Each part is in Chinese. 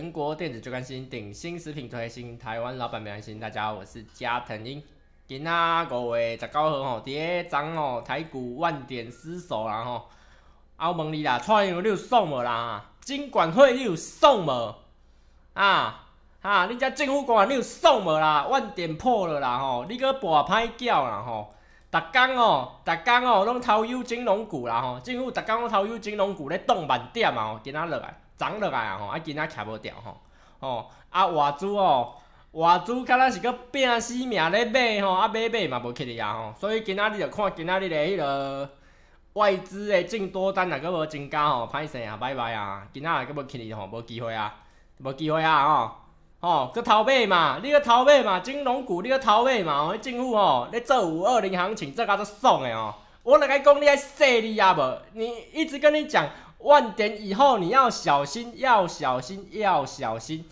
全国电子最关心，顶新食品最新，心，台湾老板没安心。大家好，我是加藤英。今仔各位，十号吼，第一涨哦，台股万点失守啦吼。澳门你啦，创业你有送无啦？金管会你有送无？啊啊，你只政府官你有送无啦？万点破了啦吼，你搁跋歹叫啦吼。逐工哦，逐工哦，拢偷有金融股啦吼。政府逐工拢偷有金融股咧动万点嘛吼，今仔落来。涨落来啊吼，啊今仔徛无掉吼，吼啊外资哦，外资敢若是佮拼死命咧买吼，啊买买嘛无起力啊吼，所以今仔日著看今仔日的迄落外资的进多单，若佮无增加吼，歹势啊拜拜啊，今仔日佮无起力吼，无机会啊，无机会啊吼，吼佮逃买嘛，你佮逃买嘛，金融股你佮逃买嘛，哦，政府吼咧做五二零行情，这家都爽的哦，我两个讲你还说你啊无？你一直跟你讲。万点以后，你要小心，要小心，要小心！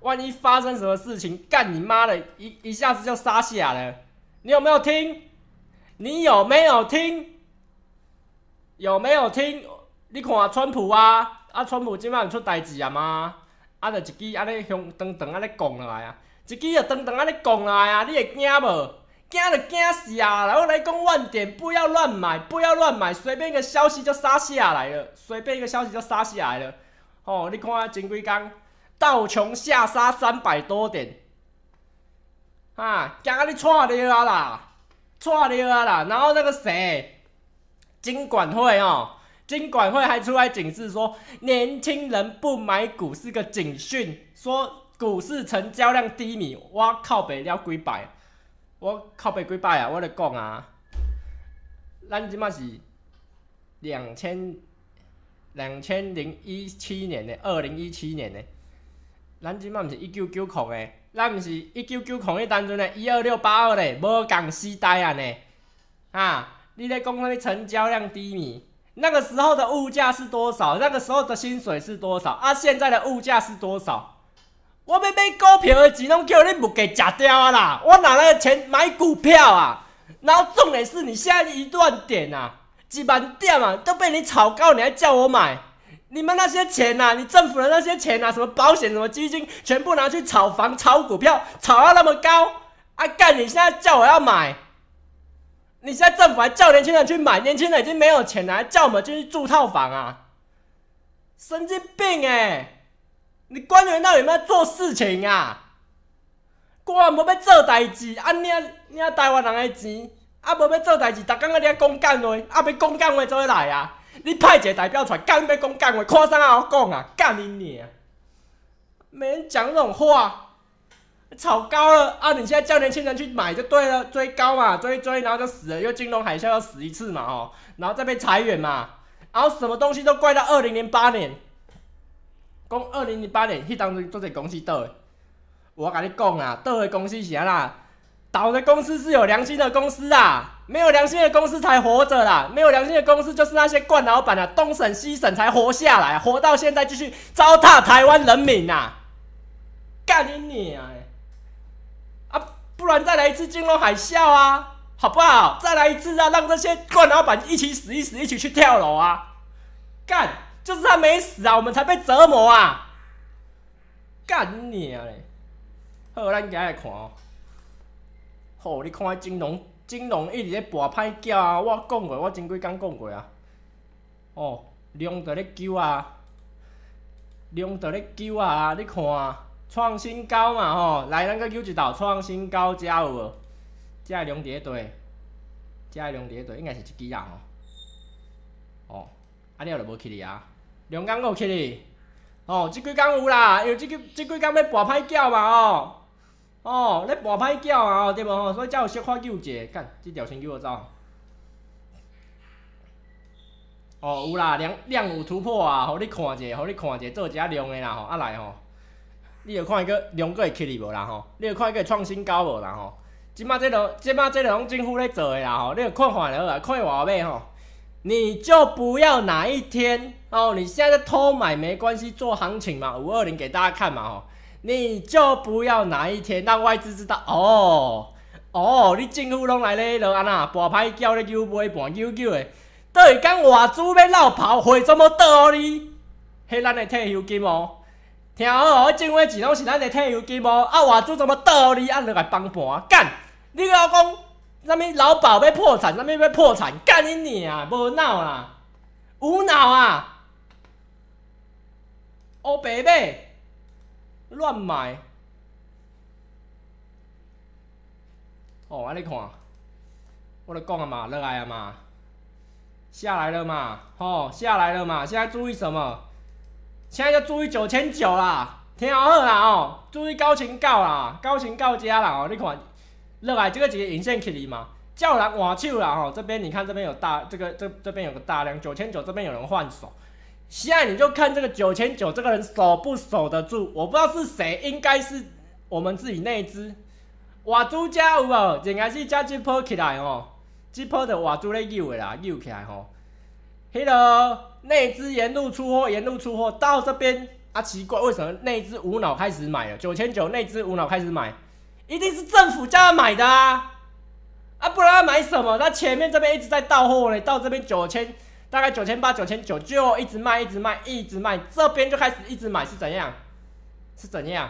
万一发生什么事情，干你妈的！一一下子就杀起了，你有没有听？你有没有听？有没有听？你看川普啊，啊川普即晚毋出代志啊吗？啊，着一支安尼向长长安尼讲落来啊，一支着长长安尼落来啊，你会惊无？惊就惊死啊！然后来讲万点，不要乱买，不要乱买，随便一个消息就杀下来了，随便一个消息就杀下来了。哦，你看前几天，道琼下杀三百多点，啊，惊到你喘啊啦，喘啊啦！然后那个谁，金管会哦，金管会还出来警示说，年轻人不买股是个警讯，说股市成交量低迷，哇靠北了几百。我靠贝几摆啊！我咧讲啊，咱即满是两千两千零一七年呢，二零一七年呢，咱即满毋是一九九空诶，咱毋是一九九空，迄单纯的一二六八二咧，无共时代啊呢，啊！你咧讲，个成交量低迷，那个时候的物价是多少？那个时候的薪水是多少？啊，现在的物价是多少？我要买股票的钱，拢叫你物价吃掉啊啦！我拿那个钱买股票啊，然后重点是你现在一段点啊，几万点啊都被你炒高，你还叫我买？你们那些钱呐，你政府的那些钱呐，什么保险、什么基金，全部拿去炒房、炒股票，炒到那么高，啊！干，你现在叫我要买？你现在政府还叫年轻人去买，年轻人已经没有钱啦，叫我们进去住套房啊？神经病哎！你官员到底在做事情啊？员无要做代志，安你啊，领台湾人的钱，啊无要做代志，逐天在遐讲干话，啊要讲干话做乜来啊？你派一个代表出来，干要讲干话？看啥阿好讲啊？干你呢？免讲这种话，炒高了啊！你现在叫年轻人去买就对了，追高嘛，追追，然后就死了，又金融海啸要死一次嘛，吼，然后再被裁员嘛，然后什么东西都怪到二零零八年。讲二零一八年，迄当中做者公司倒的，我甲你讲啊，倒的公司是啥啦？倒的公司是有良心的公司啊，没有良心的公司才活着啦，没有良心的公司就是那些惯老板啊，东省西省才活下来，活到现在继续糟蹋台湾人民呐，干你娘的！啊，不然再来一次金融海啸啊，好不好？再来一次啊，让这些惯老板一起死一死，一起去跳楼啊，干！就是他没死啊，我们才被折磨啊！干你啊嘞！好，咱家来看哦。好，你看，金融金融一直咧博歹叫啊！我讲过，我前几工讲过啊。哦，量在咧救啊，量在咧救啊！你看创新高嘛吼，来咱去救一道创新高，加有无？加量伫咧遮加量伫咧对，应该是一支啊吼。哦，安你我著无去哩啊？龙竿有起哩，哦，即几工有啦，因为即几、即几工要跋歹叫嘛，哦，哦，咧跋歹叫嘛，哦，对无吼，所以才有小可救者，干，即条先救我走。哦，有啦，量量有突破啊，互你看者，互你看者，做一下量诶啦，吼，啊来吼，你有看伊个量个起哩无啦，吼，你有看伊个创新高无啦，吼，即马即落，即马即落拢政府咧做诶啦，吼，你有看看了啦，看画尾吼。你就不要哪一天哦，你现在偷买没关系，做行情嘛，五二零给大家看嘛哦。你就不要哪一天让外资知道哦哦，你政府拢来咧就安那盘牌叫你去买盘 Q Q 诶，倒已讲外资要闹抛会怎么倒哩？是咱的退休金哦，听好哦，种府钱拢是咱的退休金哦，啊外资怎么倒哩？啊，落来帮盘干，你老公。那边老宝要破产？那边要破产？干你娘！无脑啦，无脑啊！欧白贝乱买。哦，啊你看，我都讲啊嘛，落来啊嘛，下来了嘛，吼，下来了嘛。现在注意什么？现在就注意九千九啦，听好啦哦，注意高成交啦，高成交加啦哦，你看。来，这个直接引线起来嘛，叫人换手了哈。这边你看，这边有大，这个这这边有个大量九千九，这边有人换手。现在你就看这个九千九，这个人守不守得住？我不知道是谁，应该是我们自己那一支。哇，朱家五哦，应该是加一波起来哦，一波的哇，主力诱的啦，诱起来，Hello，那支沿路出货，沿路出货到这边啊，奇怪，为什么那支无脑开始买了九千九？那支无脑开始买。一定是政府叫他买的啊，啊，不然他买什么？他前面这边一直在到货呢，到这边九千，大概九千八、九千九，就一直卖、一直卖、一直卖，这边就开始一直买，是怎样？是怎样？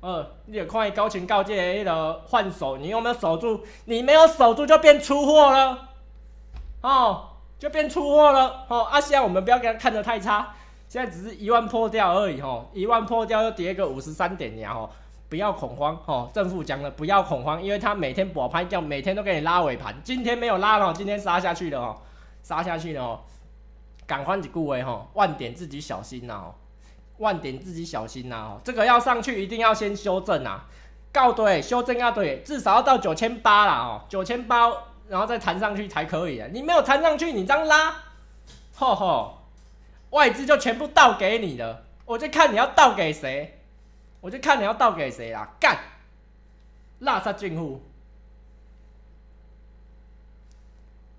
哦，你有看高情告见的换手，你有没有守住？你没有守住就变出货了，哦，就变出货了，哦。啊，现在我们不要给他看的太差，现在只是一万破掉而已，吼，一万破掉又跌个五十三点呀，吼。不要恐慌哦，正府讲了不要恐慌，因为他每天搏拍叫每天都给你拉尾盘。今天没有拉了，今天杀下去了哦，杀下去了哦，赶快止顾位哦，万点自己小心呐，万点自己小心呐，这个要上去一定要先修正啊，告对，修正要对，至少要到九千八了哦，九千八，然后再弹上去才可以啊。你没有弹上去，你这样拉，吼吼，外资就全部倒给你了，我就看你要倒给谁。我就看你要倒给谁啦！干，垃圾政府。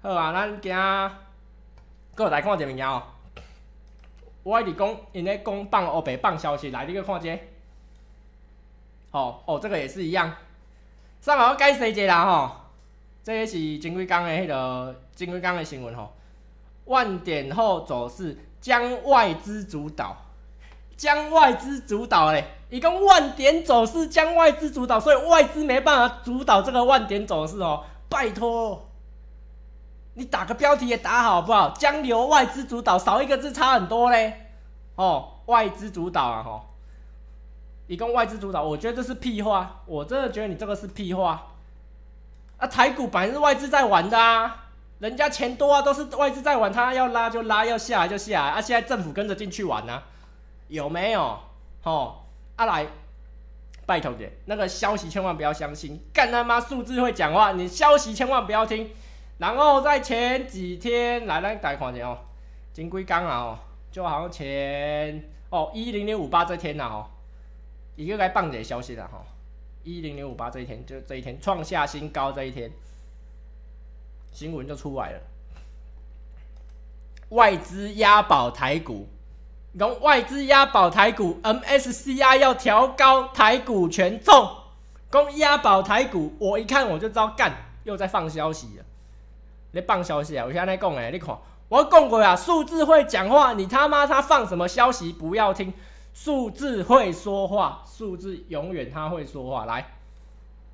好啊，咱行，搁来看一件哦。我一直讲，因咧讲放乌白放消息来，你去看这。好，哦，这个也是一样。上好改谁者啦？吼，这也是前几工的迄个前几工的新闻吼。万点后走势将外资主导，将外资主导嘞。一共万点走势，将外资主导，所以外资没办法主导这个万点走势哦。拜托，你打个标题也打好不好？将由外资主导，少一个字差很多嘞。哦，外资主导啊，吼！一共外资主导，我觉得这是屁话，我真的觉得你这个是屁话。啊，台股本来是外资在玩的啊，人家钱多啊，都是外资在玩，他要拉就拉，要下来就下来啊。现在政府跟着进去玩呢，有没有？吼。阿来，拜托你，那个消息千万不要相信，干他妈数字会讲话，你消息千万不要听。然后在前几天，来咱大家看哦，金龟刚啊哦，就好像前哦一零零五八这天呐哦，一个该放点消息了哈，一零零五八这一天就这一天创下新高这一天，新闻就出来了，外资押宝台股。容外资押宝台股，MSCI 要调高台股权重，供押宝台股。我一看我就知道干，又在放消息了。你放消息啊？我现在讲哎，你看我讲过啊，数字会讲话。你他妈他放什么消息？不要听，数字会说话，数字永远他会说话。来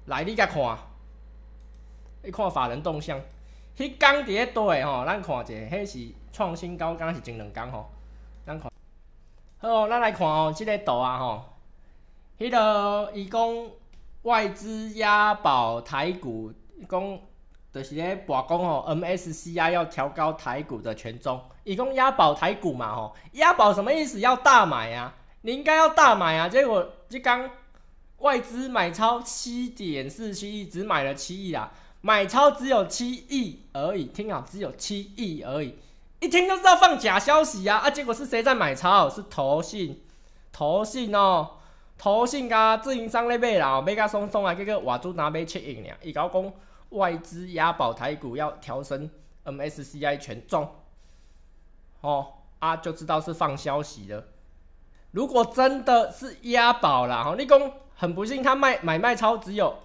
来，你甲看，你看法人动向，迄伫诶多诶吼，咱看者，迄是创新高，刚是前两间吼，咱看。好，咱来看哦，这个图啊，吼，迄个伊讲外资押宝台股，讲就是咧话讲吼，MSCI 要调高台股的权重，伊讲押宝台股嘛，吼，押宝什么意思？要大买啊？你应该要大买啊，结果即刚外资买超七点四七亿，只买了七亿啊，买超只有七亿而已，听好，只有七亿而已。一听就知道放假消息啊！啊，结果是谁在买超？是投信，投信哦，投信噶，自营商那边啦，没噶松松啊，这个瓦珠拿没吃瘾俩，伊搞讲外资押宝台股要调升 MSCI 权重，哦啊，就知道是放消息了。如果真的是押宝了，哦，你功很不幸，他卖买卖超只有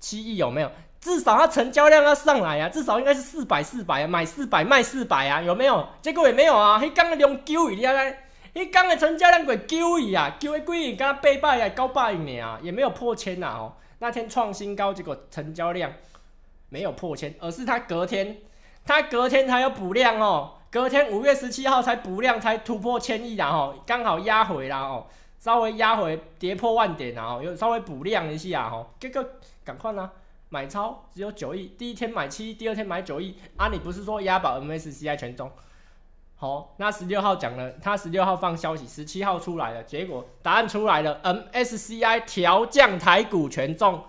七亿，有没有？至少它成交量要上来啊，至少应该是四百四百啊，买四百卖四百啊，有没有？结果也没有啊，他讲的量丢你咧咧，他讲的成交量贵丢一啊，丢一贵一，刚刚百百呀高百尔啊，也没有破千呐哦。那天创新高，结果成交量没有破千，而是他隔天，他隔天才有补量哦。隔天五月十七号才补量才突破千亿然后刚好压回啦哦，稍微压回跌破万点然后又稍微补量一下哦，这个赶快啦。买超只有九亿，第一天买七亿，第二天买九亿啊！你不是说押宝 MSCI 权重？好，那十六号讲了，他十六号放消息，十七号出来了，结果，答案出来了，MSCI 调降台股权重，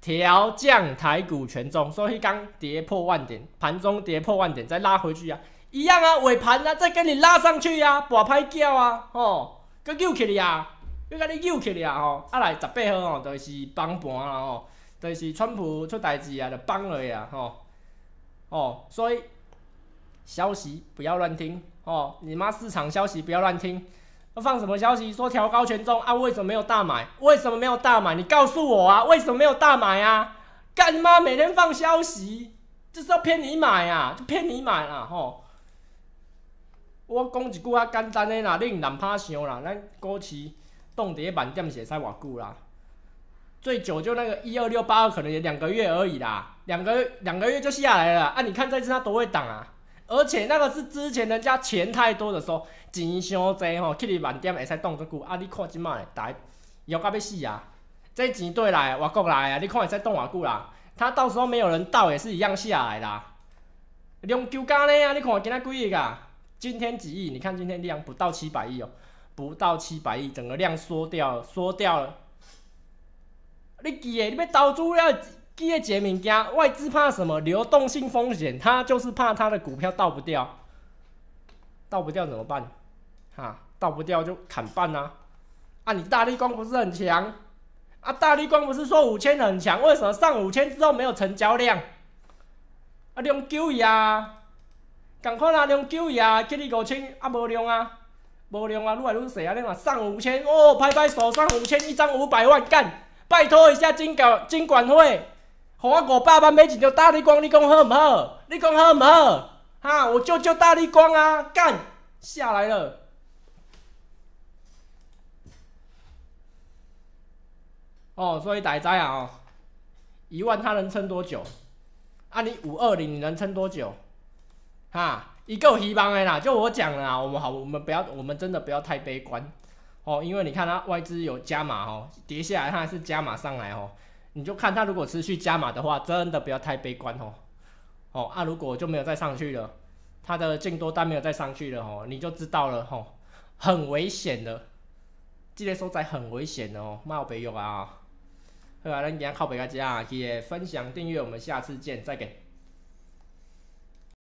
调降台股权重，所以刚跌破万点，盘中跌破万点，再拉回去啊，一样啊，尾盘啊，再给你拉上去啊，摆拍掉啊，哦，给救起来啊，要给你救起来啊，吼，啊来十八号哦，就是帮盘了哦。就是川普出代志啊，就崩了呀吼！哦，所以消息不要乱听哦，你妈市场消息不要乱听。放什么消息？说调高权重啊？为什么没有大买？为什么没有大买？你告诉我啊？为什么没有大买啊？干嘛？每天放消息？这是要骗你买啊？就骗你买啦，吼！我讲一句较简单的啦，你毋南拍想啦，咱股市冻第一板点是会使多久啦？最久就那个一二六八二，可能也两个月而已啦，两个两个月就下来了啊！你看这次他都会挡啊，而且那个是之前人家钱太多的时候，钱伤济吼，去你万点会使动足久，啊！你看即卖台摇甲要死啊！这钱对来外国来啊！你看也使动偌久啦？他到时候没有人到也是一样下来啦。两九加呢啊！你看今仔几亿啊？今天几亿？你看今天量不到七百亿哦，不到七百亿，整个量缩掉，缩掉了。你记诶，你要投资要记诶，一个物件？外资怕什么？流动性风险，他就是怕他的股票倒不掉，倒不掉怎么办？啊，倒不掉就砍半呐。啊，你大力光不是很强？啊，大力光不是说五千很强？为什么上五千之后没有成交量？啊，量亿啊！赶快拿量亿啊！给你五千啊，无量啊，无量啊，愈来愈细啊！你嘛上五千，哦，拍拍手，上五千，一张五百万，干！拜托一下金管金管会，我我爸爸没钱，就大力光，你讲好唔好？你讲好唔好？哈，我就叫大力光啊，干下来了。哦，所以大家啊，哦，一万他能撑多久？啊，你五二零你能撑多久？哈，一个希望啦，就我讲啦，啊，我们好，我们不要，我们真的不要太悲观。哦，因为你看它外资有加码哦，跌下来它还是加码上来哦，你就看它如果持续加码的话，真的不要太悲观哦。哦啊，如果就没有再上去了，它的净多单没有再上去了哦，你就知道了哦，很危险的，记得收窄很危险的哦，冒北用啊。好啊，那今天靠北个家啊，记分享订阅，我们下次见，再见。